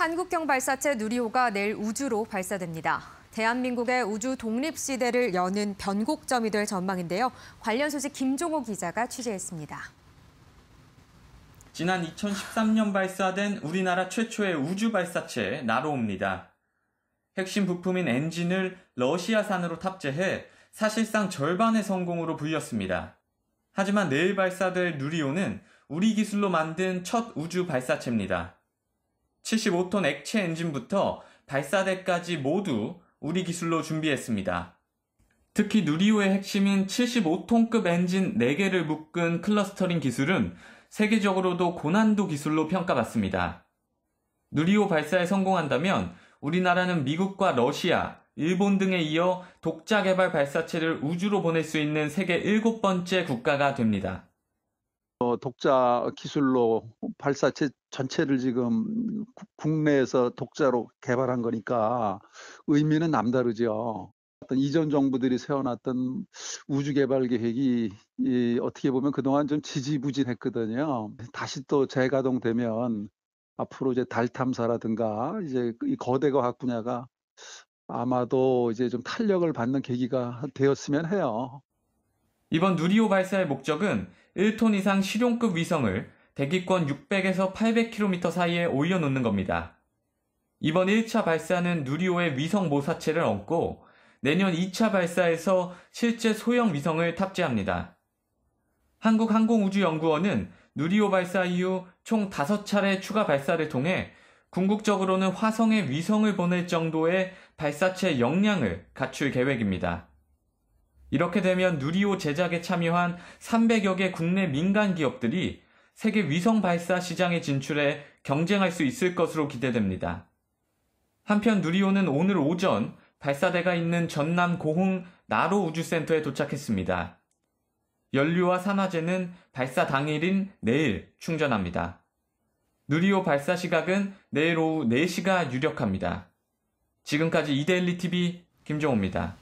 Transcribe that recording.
한국형 발사체 누리호가 내일 우주로 발사됩니다. 대한민국의 우주 독립 시대를 여는 변곡점이 될 전망인데요. 관련 소식 김종호 기자가 취재했습니다. 지난 2013년 발사된 우리나라 최초의 우주 발사체 나로입니다. 핵심 부품인 엔진을 러시아산으로 탑재해 사실상 절반의 성공으로 불렸습니다. 하지만 내일 발사될 누리호는 우리 기술로 만든 첫 우주 발사체입니다. 75톤 액체 엔진부터 발사대까지 모두 우리 기술로 준비했습니다. 특히 누리호의 핵심인 75톤급 엔진 4개를 묶은 클러스터링 기술은 세계적으로도 고난도 기술로 평가받습니다. 누리호 발사에 성공한다면 우리나라는 미국과 러시아, 일본 등에 이어 독자 개발 발사체를 우주로 보낼 수 있는 세계 7 번째 국가가 됩니다. 어, 독자 기술로 발사체 전체를 지금 국내에서 독자로 개발한 거니까 의미는 남다르죠. 어떤 이전 정부들이 세워놨던 우주 개발 계획이 이 어떻게 보면 그동안 좀 지지부진했거든요. 다시 또 재가동되면 앞으로 이제 달 탐사라든가 이제 이 거대 과학 분야가 아마도 이제 좀 탄력을 받는 계기가 되었으면 해요. 이번 누리호 발사의 목적은 1톤 이상 실용급 위성을 대기권 600에서 800km 사이에 올려놓는 겁니다. 이번 1차 발사는 누리호의 위성 모사체를 얹고 내년 2차 발사에서 실제 소형 위성을 탑재합니다. 한국항공우주연구원은 누리호 발사 이후 총 5차례 추가 발사를 통해 궁극적으로는 화성에 위성을 보낼 정도의 발사체 역량을 갖출 계획입니다. 이렇게 되면 누리호 제작에 참여한 300여 개 국내 민간 기업들이 세계 위성 발사 시장에 진출해 경쟁할 수 있을 것으로 기대됩니다. 한편 누리호는 오늘 오전 발사대가 있는 전남 고흥 나로 우주센터에 도착했습니다. 연료와 산화제는 발사 당일인 내일 충전합니다. 누리호 발사 시각은 내일 오후 4시가 유력합니다. 지금까지 이데일리 TV 김정호입니다.